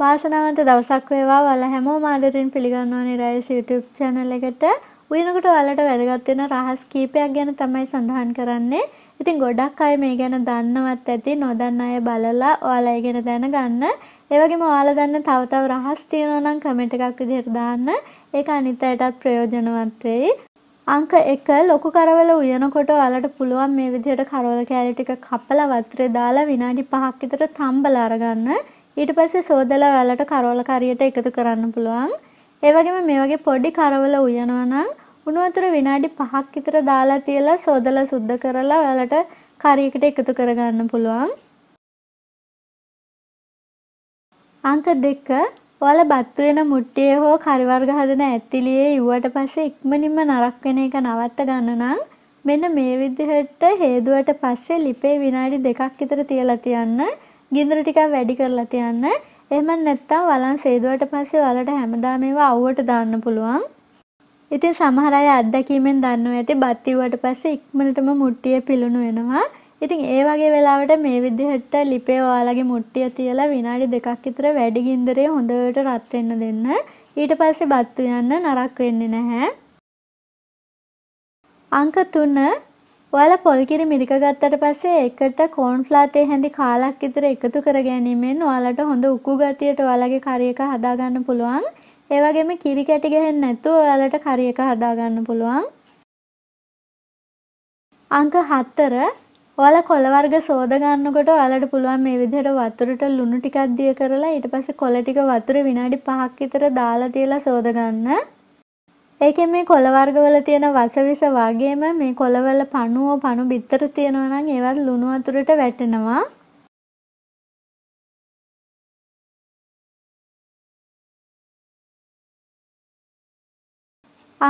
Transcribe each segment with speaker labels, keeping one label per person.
Speaker 1: වාසනාවන්ත දවසක් වේවා ඔයාලා හැමෝම ආදරෙන් පිළිගන්නවා නිරායස YouTube channel එකට. උයනකට ඔයාලට වැදගත් වෙන රහස් කීපයක් ගැන තමයි සඳහන් කරන්නේ. ඉතින් ගොඩක් අය මේ ගැන දන්නවත් ඇති, නොදන්න අය බලලා ඔයාලා ඒ ගැන දැනගන්න. ඒ වගේම ඔයාලා දන්න තව තව රහස් තියෙනවා නම් කමෙන්ට් එකක් විදිහට දාන්න. ඒක අනිත් අයටත් ප්‍රයෝජනවත් වෙයි. අංක 1 ලොකු කරවල උයනකොට ඔයාලට පුළුවන් මේ විදිහට කරවල කැලේ ටික කපලා වතුරේ දාලා විනාඩි 5ක් විතර තම්බලා අරගන්න. ඊට පස්සේ සෝදලා ඔයාලට කරවල කරියට එකතු කරන්න පුළුවන්. ඒ වගේම මේ වගේ පොඩි කරවල උයනවා නම් උණු වතුර විනාඩි 5ක් විතර දාලා තියලා සෝදලා සුද්ධ කරලා ඔයාලට කරියකට එකතු කරගන්න පුළුවන්. අංක දෙක ඔයාල බත් වෙන මුට්ටියේ හෝ කරි වර්ග හදන ඇතිලියේ යුවට පස්සේ ඉක්මනින්ම නරක් වෙන එක නවත්ත ගන්න නම් මෙන්න මේ විදිහට හේදුවට පස්සේ ලිපේ විනාඩි දෙකක් විතර තියලා තියන්න ගින්දර ටිකක් වැඩි කරලා තියන්න. එහෙම නැත්නම් වලන් සේදුවට පස්සේ වලට හැමදාම ඒවා අවුවට දාන්න පුළුවන්. ඉතින් සමහර අය අත්දැකීමෙන් දන්නවා ඇති බත් ඉවුවට පස්සේ ඉක්මනටම මුට්ටිය පිලුණු වෙනවා. ඉතින් ඒ වගේ වෙලාවට මේ විදිහට ලිපේ ඔයාලගේ මුට්ටිය තියලා විනාඩි දෙකක් විතර වැඩි ගින්දරේ හොඳට රත් වෙන්න දෙන්න. ඊට පස්සේ බත් උයන්න නරක් වෙන්නේ නැහැ. අංක 3 ඔයාල පොල්කිරි මිරික ගත්තට පස්සේ එකට කෝන් ෆ්ලාතේ හැඳි කාලක් විතර එකතු කර ගැනීමෙන් ඔයාලට හොඳ උකු ගතියට ඔයාලගේ curry එක හදාගන්න පුළුවන්. ඒ වගේම කිරි කැටි ගහන්න නැතුව ඔයාලට curry එක හදාගන්න පුළුවන්. අංක 4 ඔයාලා කොළ වර්ග සෝද ගන්නකොට ඔයාලට පුළුවන් මේ විදිහට වතුරට ලුණු ටිකක් දිය කරලා ඊට පස්සේ කොළ ටික වතුරේ විනාඩි 5ක් විතර දාලා තියලා සෝද ගන්න. ඒකෙන් මේ කොළ වර්ගවල තියෙන වසවිස වගේම මේ කොළවල පණුව පණු බිත්තර තියෙනවා නම් ඒවත් ලුණු වතුරට වැටෙනවා.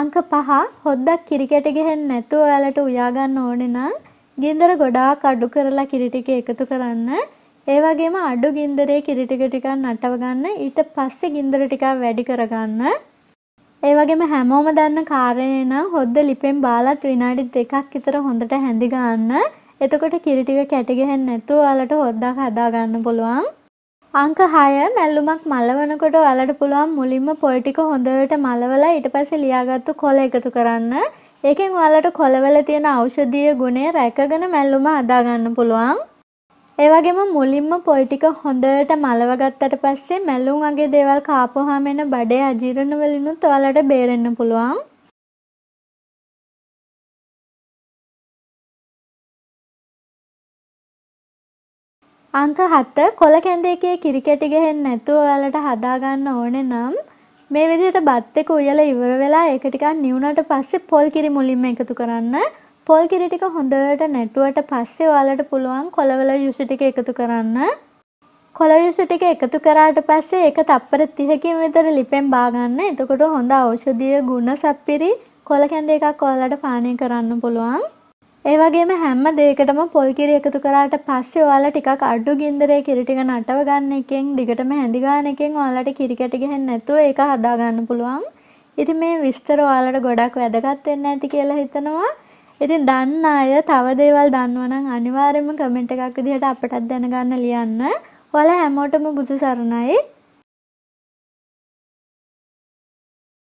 Speaker 1: අංක 5 හොද්දක් කිරිකැට ගෙහෙන්න නැතුව ඔයාලට උයා ගන්න ඕනේ නම් ගින්දර ගොඩාක් අඩු කරලා කිරි ටික එකතු කරන්න. ඒ වගේම අඩු ගින්දරේ කිරි ටික ටිකක් නටව ගන්න. ඊට පස්සේ ගින්දර ටිකක් වැඩි කරගන්න. ඒ වගේම හැමෝම දන්න කාරණය නම් හොද්ද ලිපෙන් බාලත් විනාඩි දෙකක් විතර හොඳට හැඳි ගන්න. එතකොට කිරි ටික කැටි ගහන්න නැතුව ඔයාලට හොද්දක් හදා ගන්න පුළුවන්. අංක 6 මැල්ලුමක් මලවනකොට ඔයාලට පුළුවන් මුලින්ම පොල් ටික හොඳට මලවලා ඊට පස්සේ ලියාගත්තු කොළ එකතු කරන්න. ඒකෙන් ඔයාලට කොළවල තියෙන ඖෂධීය ගුණය රැකගෙන මැල්ලුම හදා ගන්න පුළුවන්. ඒවගේම මුලින්ම පොල්ටික හොඳට මලවගත්තට පස්සේ මැලුම් අගේ දේවල් කාපුහාම එන බඩේ අජීරණ වලිනුත් ඔයාලට බේරෙන්න පුළුවන්. අංක 7 කොළ කැඳේකේ කිරිකැටි ගහෙන්න නැතුව ඔයාලට හදා ගන්න ඕනේ නම් මේ විදිහට බත් එක උයලා ඉවර වෙලා ඒක ටිකක් නිවුනට පස්සේ පොල් කිරි මුලින්ම එකතු කරන්න. පොල් කිරි ටික හොඳට නැටුවට පස්සේ ඔයාලට පුළුවන් කොළවල යුෂ ටික එකතු කරන්න. කොළ යුෂ ටික එකතු කරාට පස්සේ ඒක තප්පර 30කින් විතර ලිපෙන් බාගන්න. එතකොට හොඳ ඖෂධීය ගුණ සප්පිරි කොළ කැඳ එකක් ඔයාලට පානය කරන්න පුළුවන්. ඒ වගේම හැම දෙයකටම පොල් කිරි එකතු කරාට පස්සේ ඔයාලා ටිකක් අඩු ගින්දරේ කිරි ටික නටව ගන්න එකෙන් දිගටම හැඳි ගන්න එකෙන් ඔයාලට කිරි කැටි ගහන්න නැතුව ඒක හදා ගන්න පුළුවන්. ඉතින් මේ විස්තර ඔයාලට ගොඩක් වැදගත් වෙන්න ඇති කියලා හිතනවා. ඉතින් දන්න අය තව දේවල් දන්නවනම් අනිවාර්යයෙන්ම කමෙන්ට් එකක් විදිහට අපටත් දැනගන්න ලියන්න. ඔයාලා හැමෝටම බුදු සරණයි.